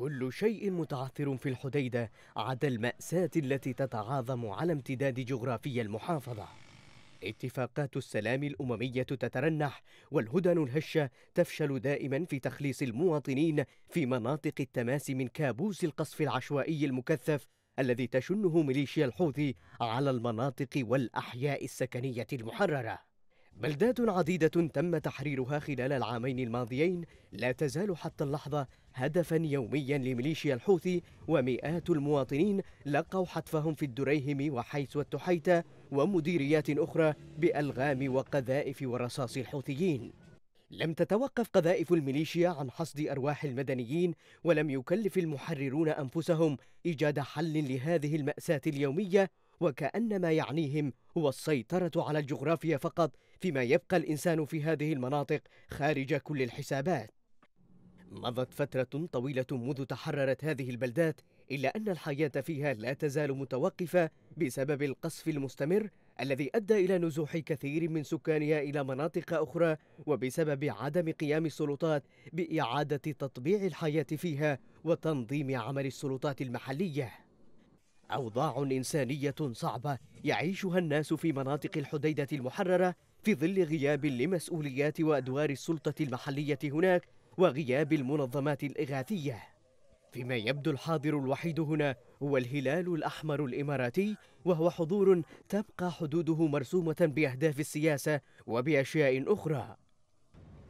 كل شيء متعثر في الحديدة عدا المأساة التي تتعاظم على امتداد جغرافيا المحافظة اتفاقات السلام الأممية تترنح والهدن الهشة تفشل دائما في تخليص المواطنين في مناطق التماس من كابوس القصف العشوائي المكثف الذي تشنه ميليشيا الحوثي على المناطق والأحياء السكنية المحررة بلدات عديدة تم تحريرها خلال العامين الماضيين لا تزال حتى اللحظة هدفا يوميا لميليشيا الحوثي ومئات المواطنين لقوا حتفهم في الدريهم وحيث والتحيتة ومديريات أخرى بألغام وقذائف ورصاص الحوثيين لم تتوقف قذائف الميليشيا عن حصد أرواح المدنيين ولم يكلف المحررون أنفسهم إيجاد حل لهذه المأساة اليومية وكأن ما يعنيهم هو السيطرة على الجغرافيا فقط فيما يبقى الإنسان في هذه المناطق خارج كل الحسابات مضت فترة طويلة منذ تحررت هذه البلدات إلا أن الحياة فيها لا تزال متوقفة بسبب القصف المستمر الذي أدى إلى نزوح كثير من سكانها إلى مناطق أخرى وبسبب عدم قيام السلطات بإعادة تطبيع الحياة فيها وتنظيم عمل السلطات المحلية. أوضاع إنسانية صعبة يعيشها الناس في مناطق الحديدة المحررة في ظل غياب لمسؤوليات وأدوار السلطة المحلية هناك وغياب المنظمات الإغاثية فيما يبدو الحاضر الوحيد هنا هو الهلال الأحمر الإماراتي وهو حضور تبقى حدوده مرسومة بأهداف السياسة وبأشياء أخرى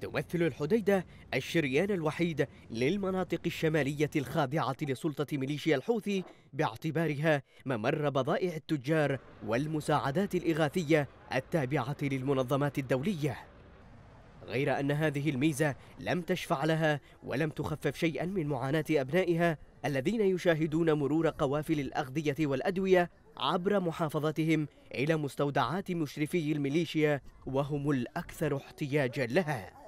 تمثل الحديدة الشريان الوحيد للمناطق الشمالية الخاضعة لسلطة ميليشيا الحوثي باعتبارها ممر بضائع التجار والمساعدات الإغاثية التابعة للمنظمات الدولية غير أن هذه الميزة لم تشفع لها ولم تخفف شيئا من معاناة أبنائها الذين يشاهدون مرور قوافل الأغذية والأدوية عبر محافظتهم إلى مستودعات مشرفي الميليشيا وهم الأكثر احتياجا لها